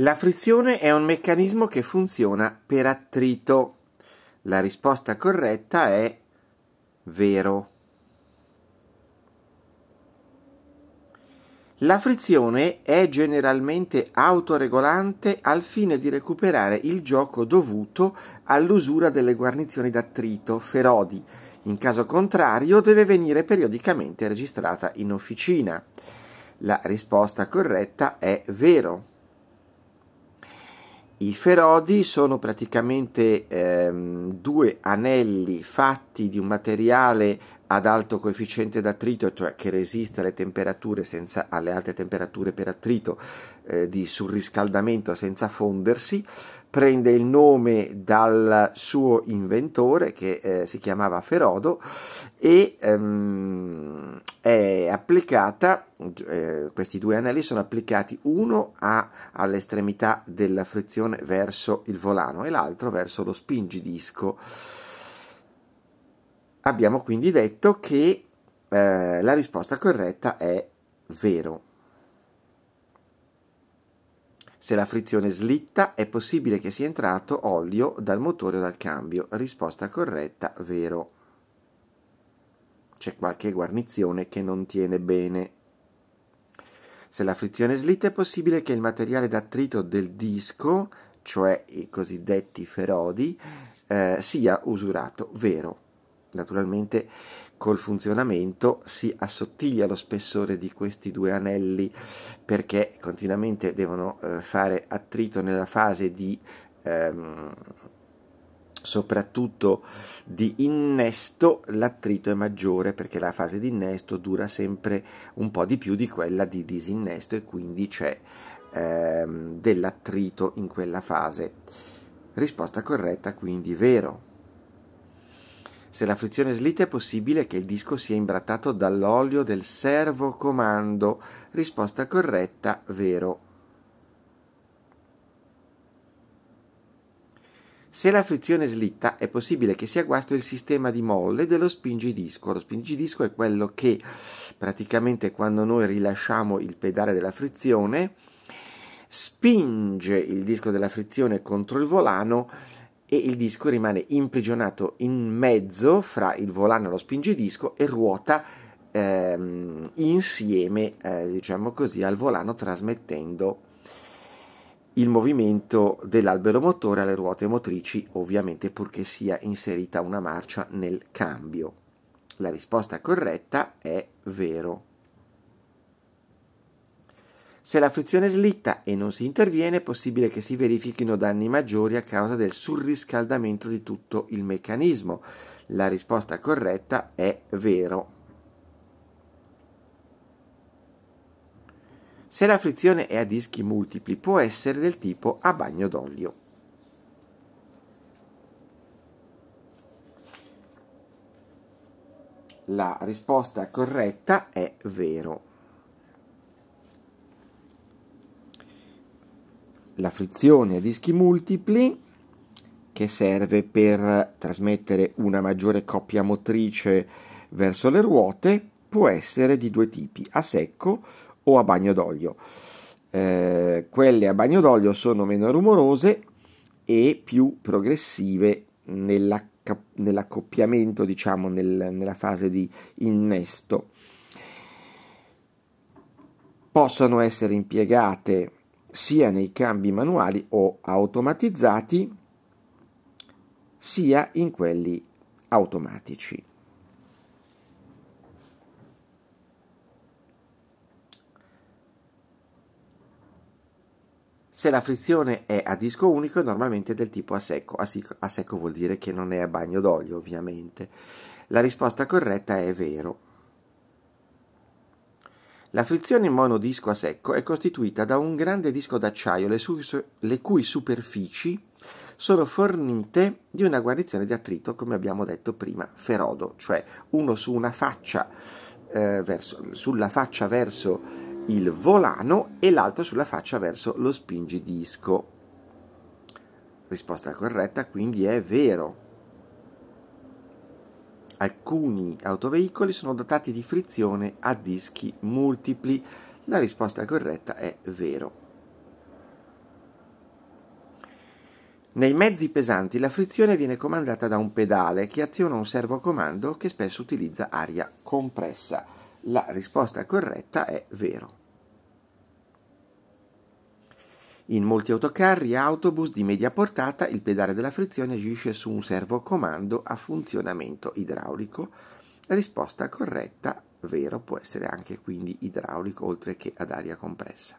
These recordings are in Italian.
La frizione è un meccanismo che funziona per attrito. La risposta corretta è vero. La frizione è generalmente autoregolante al fine di recuperare il gioco dovuto all'usura delle guarnizioni d'attrito, ferodi. In caso contrario deve venire periodicamente registrata in officina. La risposta corretta è vero. I ferodi sono praticamente ehm, due anelli fatti di un materiale ad alto coefficiente d'attrito, cioè che resiste alle temperature senza, alle alte temperature per attrito eh, di surriscaldamento senza fondersi, prende il nome dal suo inventore che eh, si chiamava Ferodo e ehm, è applicata, eh, questi due anelli sono applicati uno all'estremità della frizione verso il volano e l'altro verso lo spingidisco. Abbiamo quindi detto che eh, la risposta corretta è vero. Se la frizione slitta è possibile che sia entrato olio dal motore o dal cambio. Risposta corretta, vero. C'è qualche guarnizione che non tiene bene. Se la frizione slitta è possibile che il materiale d'attrito del disco, cioè i cosiddetti ferodi, eh, sia usurato, vero. Naturalmente col funzionamento si assottiglia lo spessore di questi due anelli perché continuamente devono eh, fare attrito nella fase di ehm, soprattutto di innesto l'attrito è maggiore perché la fase di innesto dura sempre un po' di più di quella di disinnesto e quindi c'è ehm, dell'attrito in quella fase risposta corretta quindi vero se la frizione slitta è possibile che il disco sia imbrattato dall'olio del servocomando. Risposta corretta, vero. Se la frizione slitta è possibile che sia guasto il sistema di molle dello spingidisco. Lo spingidisco è quello che praticamente quando noi rilasciamo il pedale della frizione spinge il disco della frizione contro il volano e il disco rimane imprigionato in mezzo fra il volano e lo spingedisco e ruota ehm, insieme, eh, diciamo così, al volano trasmettendo il movimento dell'albero motore alle ruote motrici, ovviamente purché sia inserita una marcia nel cambio. La risposta corretta è vero. Se la frizione slitta e non si interviene è possibile che si verifichino danni maggiori a causa del surriscaldamento di tutto il meccanismo. La risposta corretta è vero. Se la frizione è a dischi multipli può essere del tipo a bagno d'olio. La risposta corretta è vero. la frizione a dischi multipli che serve per trasmettere una maggiore coppia motrice verso le ruote può essere di due tipi, a secco o a bagno d'olio. Eh, quelle a bagno d'olio sono meno rumorose e più progressive nell'accoppiamento, diciamo, nel, nella fase di innesto. Possono essere impiegate sia nei cambi manuali o automatizzati sia in quelli automatici. Se la frizione è a disco unico è normalmente del tipo a secco. a secco, a secco vuol dire che non è a bagno d'olio ovviamente. La risposta corretta è vero. La frizione monodisco a secco è costituita da un grande disco d'acciaio le, le cui superfici sono fornite di una guarnizione di attrito, come abbiamo detto prima, ferodo, cioè uno su una faccia, eh, verso, sulla faccia verso il volano e l'altro sulla faccia verso lo spingidisco. Risposta corretta, quindi è vero. Alcuni autoveicoli sono dotati di frizione a dischi multipli. La risposta corretta è vero. Nei mezzi pesanti la frizione viene comandata da un pedale che aziona un servocomando che spesso utilizza aria compressa. La risposta corretta è vero. In molti autocarri e autobus di media portata il pedale della frizione agisce su un servocomando a funzionamento idraulico. risposta corretta, vero, può essere anche quindi idraulico oltre che ad aria compressa.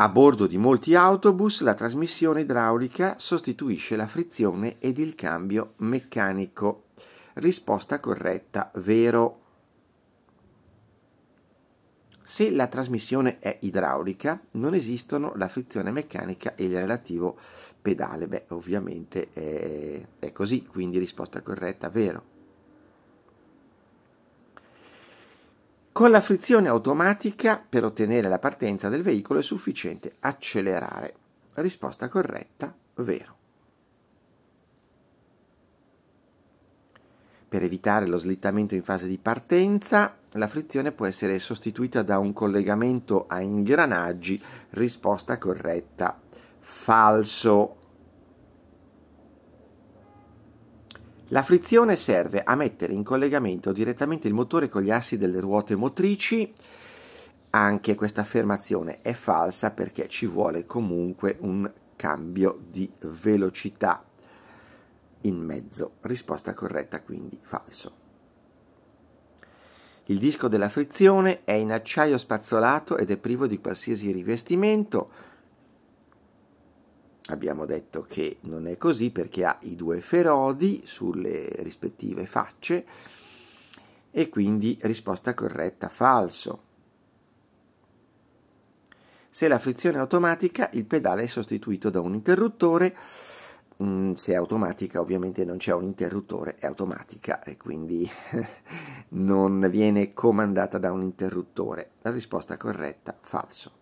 A bordo di molti autobus la trasmissione idraulica sostituisce la frizione ed il cambio meccanico. Risposta corretta, vero. Se la trasmissione è idraulica non esistono la frizione meccanica e il relativo pedale. Beh, ovviamente è, è così, quindi risposta corretta, vero. Con la frizione automatica per ottenere la partenza del veicolo è sufficiente accelerare. Risposta corretta, vero. Per evitare lo slittamento in fase di partenza, la frizione può essere sostituita da un collegamento a ingranaggi. Risposta corretta. Falso. La frizione serve a mettere in collegamento direttamente il motore con gli assi delle ruote motrici. Anche questa affermazione è falsa perché ci vuole comunque un cambio di velocità in mezzo, risposta corretta quindi falso. Il disco della frizione è in acciaio spazzolato ed è privo di qualsiasi rivestimento. Abbiamo detto che non è così perché ha i due ferodi sulle rispettive facce e quindi risposta corretta falso. Se la frizione è automatica, il pedale è sostituito da un interruttore mh, mm, se è automatica ovviamente non c'è un interruttore, è automatica e quindi non viene comandata da un interruttore. La risposta corretta, falso.